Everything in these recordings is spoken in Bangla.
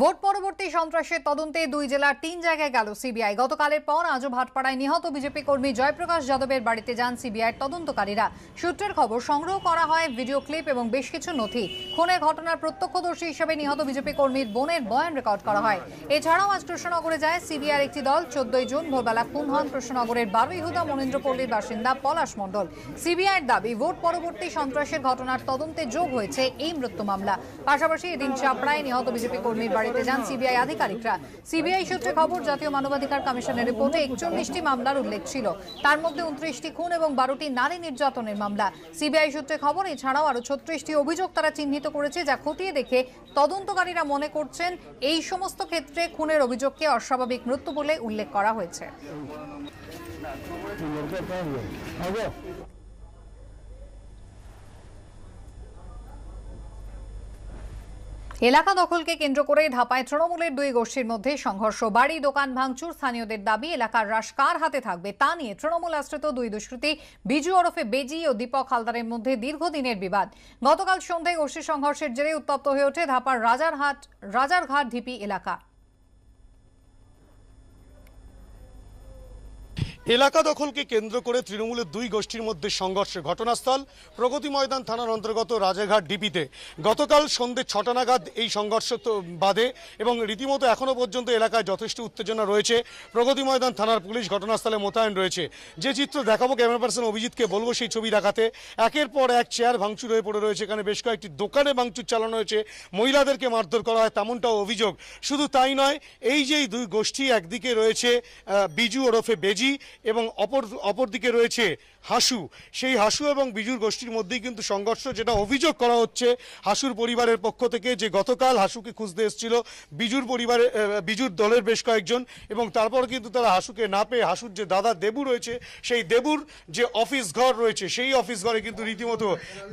ভোট পরবর্তী সন্ত্রাসের তদন্তে দুই জেলার তিন জায়গায় গেল সিবিআই গতকালের পর আজও ভাটপাড়ায় নিহত বিজেপি কর্মী জয়প্রকাশ যাদবের বাড়িতে যান সিবিআই তদন্তকারীরা সূত্রের খবর সংগ্রহ করা হয় ভিডিও ক্লিপ এবং বেশ কিছু নথি খুনের ঘটনার প্রত্যক্ষদর্শী হিসেবে নিহত বিজেপি কর্মীর বোনের বয়ান রেকর্ড করা হয় এছাড়াও আজ কৃষ্ণনগরে যায় সিবিআইয়ের একটি দল চোদ্দই জুন ভোরবেলা খুন হন কৃষ্ণনগরের বারোই হুদা মনীন্দ্রপল্লীর বাসিন্দা পলাশ মণ্ডল সিবিআইয়ের দাবি ভোট পরবর্তী সন্ত্রাসের ঘটনার তদন্তে যোগ হয়েছে এই মৃত্যু মামলা পাশাপাশি এদিন চাপড়ায় নিহত বিজেপি কর্মীর বাড়িতে যান সিবিআই আধিকারিকরা সিবিআই সূত্রে খবর জাতীয় মানবাধিকার কমিশনের রিপোর্টে একচল্লিশটি মামলার উল্লেখ ছিল তার মধ্যে উনত্রিশটি খুন এবং বারোটি নারী নির্যাতনের মামলা সিবিআই সূত্রে খবর এছাড়াও আরও ছত্রিশটি অভিযোগ তারা চিহ্নিত করেছে যা খতিয়ে দেখে তদন্তকারীরা মনে করছেন এই সমস্ত ক্ষেত্রে খুনের অভিযোগকে অস্বাভাবিক মৃত্যু বলে উল্লেখ করা হয়েছে হ্যাঁ এলাকা দখলকে কেন্দ্র করে ধাপায় তৃণমূলের দুই গোষ্ঠীর মধ্যে সংঘর্ষ বাড়ি দোকান ভাঙচুর স্থানীয়দের দাবি এলাকার হ্রাস কার হাতে থাকবে তা নিয়ে তৃণমূল আশ্রিত দুই দুষ্কৃতি বিজু ওরফে বেজি ও দীপক হালদারের মধ্যে দীর্ঘদিনের বিবাদ গতকাল সন্ধ্যায় গোষ্ঠী সংঘর্ষের জেরে উত্তপ্ত হয়ে ওঠে ধাপার রাজারহাট রাজারঘাট ঢিপি এলাকা এলাকা দখলকে কেন্দ্র করে তৃণমূলের দুই গোষ্ঠীর মধ্যে সংঘর্ষে ঘটনাস্থল প্রগতি ময়দান থানার অন্তর্গত রাজাঘাট ডিপিতে গতকাল সন্ধ্যে ছটা নাগাদ এই সংঘর্ষ বাদে এবং রীতিমতো এখনও পর্যন্ত এলাকায় যথেষ্ট উত্তেজনা রয়েছে প্রগতি ময়দান থানার পুলিশ ঘটনাস্থলে মোতায়েন রয়েছে যে চিত্র দেখাবো ক্যামেরা পার্সন অভিজিৎকে বলবো সেই ছবি দেখাতে একের পর এক চেয়ার ভাঙচুর হয়ে পড়ে রয়েছে এখানে বেশ কয়েকটি দোকানে ভাঙচুর চালানো হয়েছে মহিলাদেরকে মারধর করা হয় তেমনটাও অভিযোগ শুধু তাই নয় এই যে দুই গোষ্ঠী একদিকে রয়েছে বিজু ওরফে বেজি এবং অপর অপরদিকে রয়েছে হাসু সেই হাসু এবং বিজুর গোষ্ঠীর মধ্যেই কিন্তু সংঘর্ষ যেটা অভিযোগ করা হচ্ছে হাসুর পরিবারের পক্ষ থেকে যে গতকাল হাসুকে খুঁজতে এসেছিল বিজুর পরিবারে বিজুর দলের বেশ কয়েকজন এবং তারপর কিন্তু তারা হাসুকে না পেয়ে হাসুর যে দাদা দেবু রয়েছে সেই দেবুর যে অফিস ঘর রয়েছে সেই অফিস ঘরে কিন্তু রীতিমতো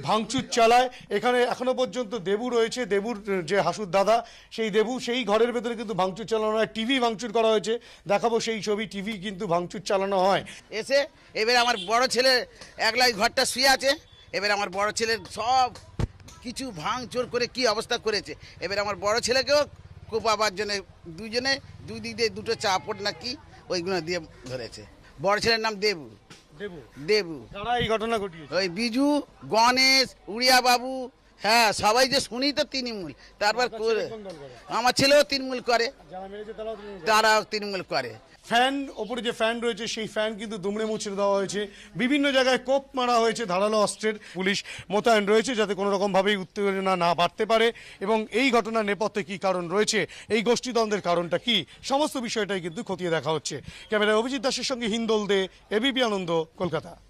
ভাঙচুর চালায় এখানে এখনো পর্যন্ত দেবু রয়েছে দেবুর যে হাসুর দাদা সেই দেবু সেই ঘরের ভেতরে কিন্তু ভাঙচুর চালানো হয় টিভি ভাঙচুর করা হয়েছে দেখাবো সেই ছবি টিভি কিন্তু ভাঙচুর চালানো হয় এসে এবারে আমার বড় ছেলে একলাই ঘরটা শুয়ে আছে এবারে আমার বড় ছেলের সব কিছু ভাঙচোর করে কি অবস্থা করেছে এবারে আমার বড় ছেলেকেও কোপাবার জন্য দুজনে দুই দিক দিয়ে দুটো চাপড় না কি ওইগুলো দিয়ে ধরেছে বড় ছেলের নাম দেবু দেবু দেবু ঘটনা ঘটিয়েছে ওই বিজু গণেশ উড়িয়া বাবু হ্যাঁ সবাই যে শুনি তো তৃণমূল তারপর আমার ছেলেও তৃণমূল করে তারাও তৃণমূল করে ফ্যান ওপরে যে ফ্যান রয়েছে সেই ফ্যান কিন্তু দুমড়ে মুছে দেওয়া হয়েছে বিভিন্ন জায়গায় কোপ মারা হয়েছে ধারালো অস্ত্রের পুলিশ মোতায়েন রয়েছে যাতে কোনো রকমভাবেই উত্তেজনা না বাড়তে পারে এবং এই ঘটনার নেপথ্যে কী কারণ রয়েছে এই গোষ্ঠীদ্বন্দ্বের কারণটা কি সমস্ত বিষয়টাই কিন্তু খতিয়ে দেখা হচ্ছে ক্যামেরায় অভিজিৎ দাসের সঙ্গে হিন্দোল দে এবিপি আনন্দ কলকাতা